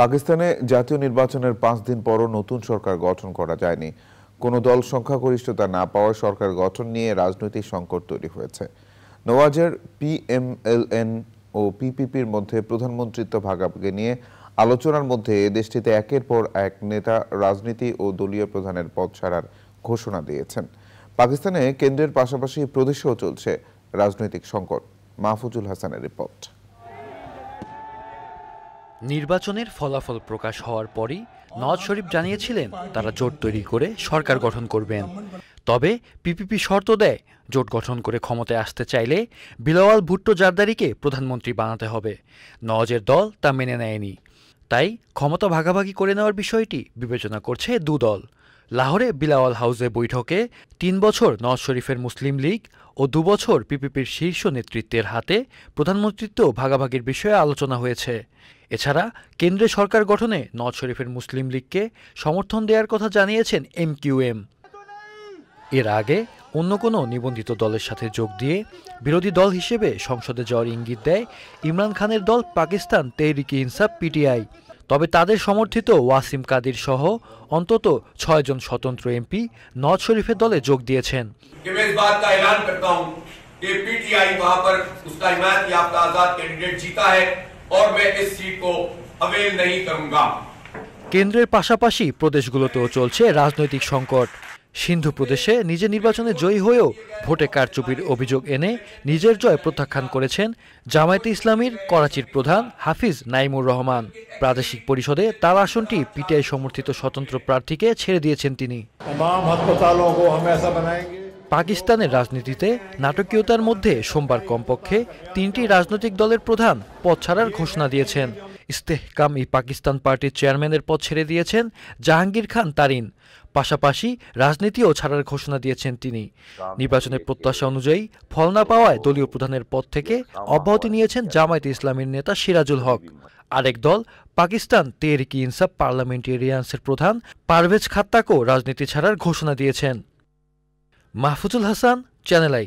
পাকিস্তানে জাতীয় নির্বাচনের পাঁচ দিন পরও নতুন সরকার গঠন করা যায়নি কোনো দল সংখ্যাগরিষ্ঠতা না পাওয়ায় সরকার গঠন নিয়ে রাজনৈতিক সংকট তৈরি হয়েছে নওয়াজের পিএমএলএন ও পিপিপির মধ্যে প্রধানমন্ত্রিত্ব ভাগাভাগি নিয়ে আলোচনার মধ্যে দেশটিতে একের পর এক নেতা রাজনীতি ও দলীয় প্রধানের পদ ছাড়ার ঘোষণা দিয়েছেন পাকিস্তানে কেন্দ্রের পাশাপাশি প্রদেশেও চলছে রাজনৈতিক সংকট মাহফুজুল হাসানের রিপোর্ট নির্বাচনের ফলাফল প্রকাশ হওয়ার পরই নওয়াজ শরীফ জানিয়েছিলেন তারা জোট তৈরি করে সরকার গঠন করবেন তবে পিপিপি শর্ত দেয় জোট গঠন করে ক্ষমতায় আসতে চাইলে বিলওয়াল ভুট্টো জারদারিকে প্রধানমন্ত্রী বানাতে হবে নওয়াজের দল তা মেনে নেয়নি তাই ক্ষমতা ভাগাভাগি করে নেওয়ার বিষয়টি বিবেচনা করছে দু দল লাহোরে বিলাওয়াল হাউসে বৈঠকে তিন বছর নওয়াজ শরীফের মুসলিম লীগ ও দুবছর পিপিপির শীর্ষ নেতৃত্বের হাতে প্রধানমন্ত্রিত্ব ভাগাভাগির বিষয়ে আলোচনা হয়েছে এছাড়া কেন্দ্রে সরকার গঠনে নওয়াজ শরীফের মুসলিম লীগকে সমর্থন দেওয়ার কথা জানিয়েছেন এম কিউ এম এর আগে অন্য কোনো নিবন্ধিত দলের সাথে যোগ দিয়ে বিরোধী দল হিসেবে সংসদে যাওয়ার ইঙ্গিত দেয় ইমরান খানের দল পাকিস্তান তেহরিকি ইনসাফ পিটিআই তবে তাদের সমর্থিত ওয়াসিম কাদির সহ অন্তত ছয়জন স্বতন্ত্র এমপি নওয়াজ শরীফের দলে যোগ দিয়েছেন কেন্দ্রের পাশাপাশি প্রদেশগুলোতেও চলছে রাজনৈতিক সংকট সিন্ধু প্রদেশে নিজের নির্বাচনে জয়ী হয়েও ভোটে কারচুপির অভিযোগ এনে নিজের জয় প্রত্যাখ্যান করেছেন জামায়াতে ইসলামীর করাচির প্রধান হাফিজ নাইমুর রহমান প্রাদেশিক পরিষদে তার আসনটি পিটিআই সমর্থিত স্বতন্ত্র প্রার্থীকে ছেড়ে দিয়েছেন তিনি পাকিস্তানের রাজনীতিতে নাটকীয়তার মধ্যে সোমবার কমপক্ষে তিনটি রাজনৈতিক দলের প্রধান পদ ছাড়ার ঘোষণা দিয়েছেন ইস্তেহকাম ই পাকিস্তান পার্টির চেয়ারম্যানের পদ ছেড়ে দিয়েছেন জাহাঙ্গীর খান তারিন পাশাপাশি রাজনীতিও ছাড়ার ঘোষণা দিয়েছেন তিনি নির্বাচনের প্রত্যাশা অনুযায়ী ফল না পাওয়ায় দলীয় প্রধানের পদ থেকে অব্যাহতি নিয়েছেন জামায়াতে ইসলামীর নেতা সিরাজুল হক আরেক দল পাকিস্তান তেহরিকি ইনসাফ পার্লামেন্টেরিয়ান্সের প্রধান পারভেজ খাত্তাকও রাজনীতি ছাড়ার ঘোষণা দিয়েছেন মাহফুজুল হাসান চ্যানেল আই